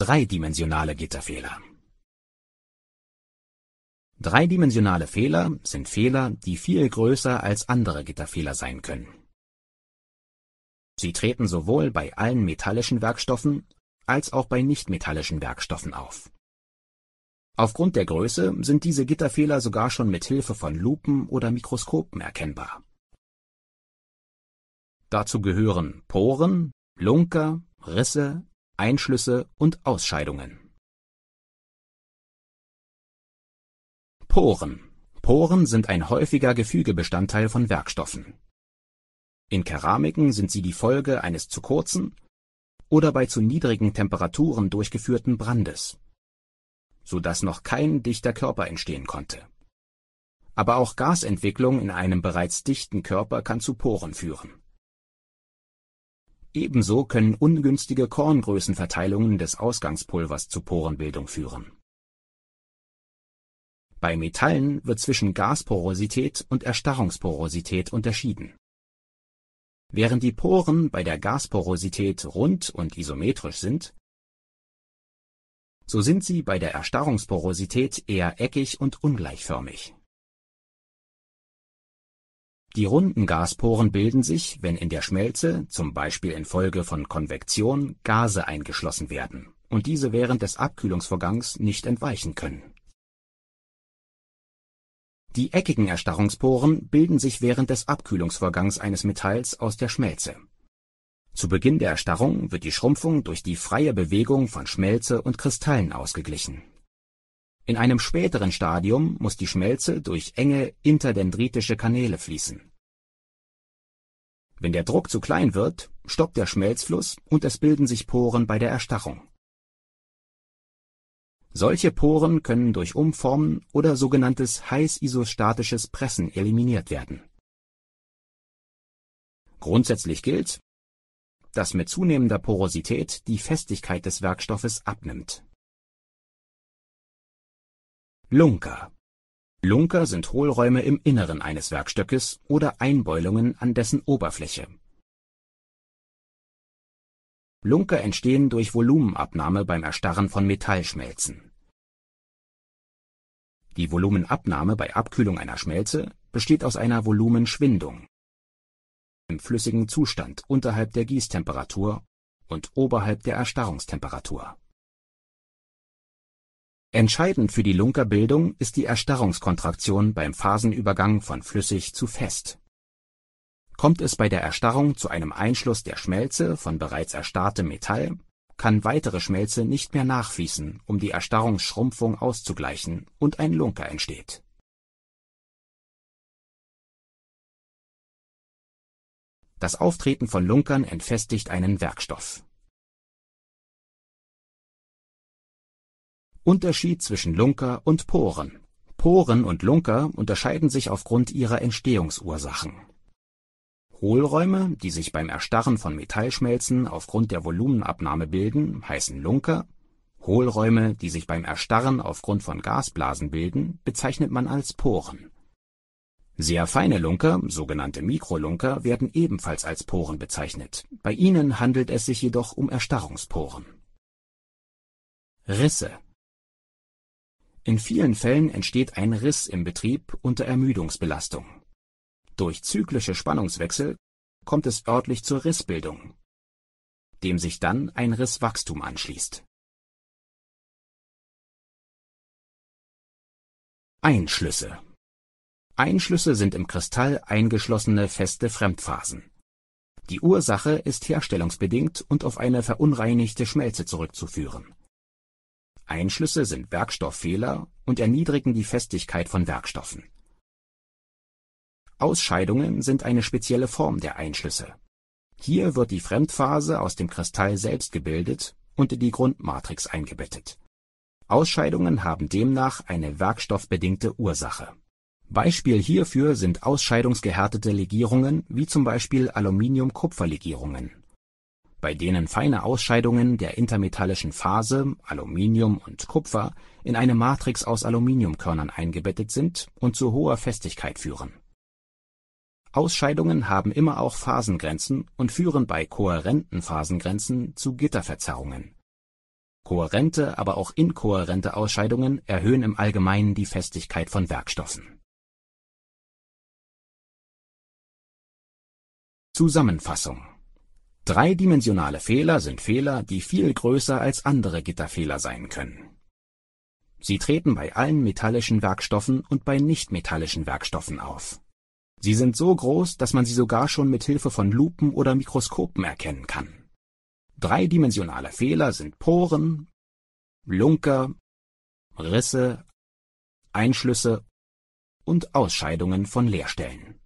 Dreidimensionale Gitterfehler Dreidimensionale Fehler sind Fehler, die viel größer als andere Gitterfehler sein können. Sie treten sowohl bei allen metallischen Werkstoffen als auch bei nichtmetallischen Werkstoffen auf. Aufgrund der Größe sind diese Gitterfehler sogar schon mit Hilfe von Lupen oder Mikroskopen erkennbar. Dazu gehören Poren, Lunker, Risse, Einschlüsse und Ausscheidungen. Poren Poren sind ein häufiger Gefügebestandteil von Werkstoffen. In Keramiken sind sie die Folge eines zu kurzen oder bei zu niedrigen Temperaturen durchgeführten Brandes, so dass noch kein dichter Körper entstehen konnte. Aber auch Gasentwicklung in einem bereits dichten Körper kann zu Poren führen Ebenso können ungünstige Korngrößenverteilungen des Ausgangspulvers zu Porenbildung führen. Bei Metallen wird zwischen Gasporosität und Erstarrungsporosität unterschieden. Während die Poren bei der Gasporosität rund und isometrisch sind, so sind sie bei der Erstarrungsporosität eher eckig und ungleichförmig die runden Gasporen bilden sich, wenn in der Schmelze, zum Beispiel infolge von Konvektion, Gase eingeschlossen werden und diese während des Abkühlungsvorgangs nicht entweichen können. Die eckigen Erstarrungsporen bilden sich während des Abkühlungsvorgangs eines Metalls aus der Schmelze. Zu Beginn der Erstarrung wird die Schrumpfung durch die freie Bewegung von Schmelze und Kristallen ausgeglichen in einem späteren Stadium muss die Schmelze durch enge interdendritische Kanäle fließen. Wenn der Druck zu klein wird, stoppt der Schmelzfluss und es bilden sich Poren bei der Erstarrung. Solche Poren können durch Umformen oder sogenanntes heißisostatisches Pressen eliminiert werden. Grundsätzlich gilt, dass mit zunehmender Porosität die Festigkeit des Werkstoffes abnimmt Lunker. Lunker sind Hohlräume im Inneren eines Werkstöckes oder Einbeulungen an dessen Oberfläche. Lunker entstehen durch Volumenabnahme beim Erstarren von Metallschmelzen. Die Volumenabnahme bei Abkühlung einer Schmelze besteht aus einer Volumenschwindung im flüssigen Zustand unterhalb der Gießtemperatur und oberhalb der Erstarrungstemperatur Entscheidend für die Lunkerbildung ist die Erstarrungskontraktion beim Phasenübergang von flüssig zu fest. Kommt es bei der Erstarrung zu einem Einschluss der Schmelze von bereits erstarrtem Metall, kann weitere Schmelze nicht mehr nachfließen, um die Erstarrungsschrumpfung auszugleichen, und ein Lunker entsteht. Das Auftreten von Lunkern entfestigt einen Werkstoff Unterschied zwischen Lunker und Poren: Poren und Lunker unterscheiden sich aufgrund ihrer Entstehungsursachen. Hohlräume, die sich beim Erstarren von Metallschmelzen aufgrund der Volumenabnahme bilden, heißen Lunker, Hohlräume, die sich beim Erstarren aufgrund von Gasblasen bilden, bezeichnet man als Poren. Sehr feine Lunker, sogenannte Mikrolunker, werden ebenfalls als Poren bezeichnet, bei ihnen handelt es sich jedoch um Erstarrungsporen. Risse in vielen Fällen entsteht ein Riss im Betrieb unter Ermüdungsbelastung. Durch zyklische Spannungswechsel kommt es örtlich zur Rissbildung, dem sich dann ein Risswachstum anschließt. Einschlüsse Einschlüsse sind im Kristall eingeschlossene feste Fremdphasen. Die Ursache ist herstellungsbedingt und auf eine verunreinigte Schmelze zurückzuführen Einschlüsse sind Werkstofffehler und erniedrigen die Festigkeit von Werkstoffen. Ausscheidungen sind eine spezielle Form der Einschlüsse. Hier wird die Fremdphase aus dem Kristall selbst gebildet und in die Grundmatrix eingebettet. Ausscheidungen haben demnach eine werkstoffbedingte Ursache. Beispiel hierfür sind ausscheidungsgehärtete Legierungen wie zum Beispiel aluminium kupferlegierungen bei denen feine Ausscheidungen der intermetallischen Phase (Aluminium und Kupfer) in eine Matrix aus Aluminiumkörnern eingebettet sind und zu hoher Festigkeit führen. Ausscheidungen haben immer auch Phasengrenzen und führen bei kohärenten Phasengrenzen zu Gitterverzerrungen. Kohärente, aber auch inkohärente Ausscheidungen erhöhen im Allgemeinen die Festigkeit von Werkstoffen. Zusammenfassung Dreidimensionale Fehler sind Fehler, die viel größer als andere Gitterfehler sein können. Sie treten bei allen metallischen Werkstoffen und bei nichtmetallischen Werkstoffen auf. Sie sind so groß, dass man sie sogar schon mit Hilfe von Lupen oder Mikroskopen erkennen kann. Dreidimensionale Fehler sind Poren, Lunker, Risse, Einschlüsse und Ausscheidungen von Leerstellen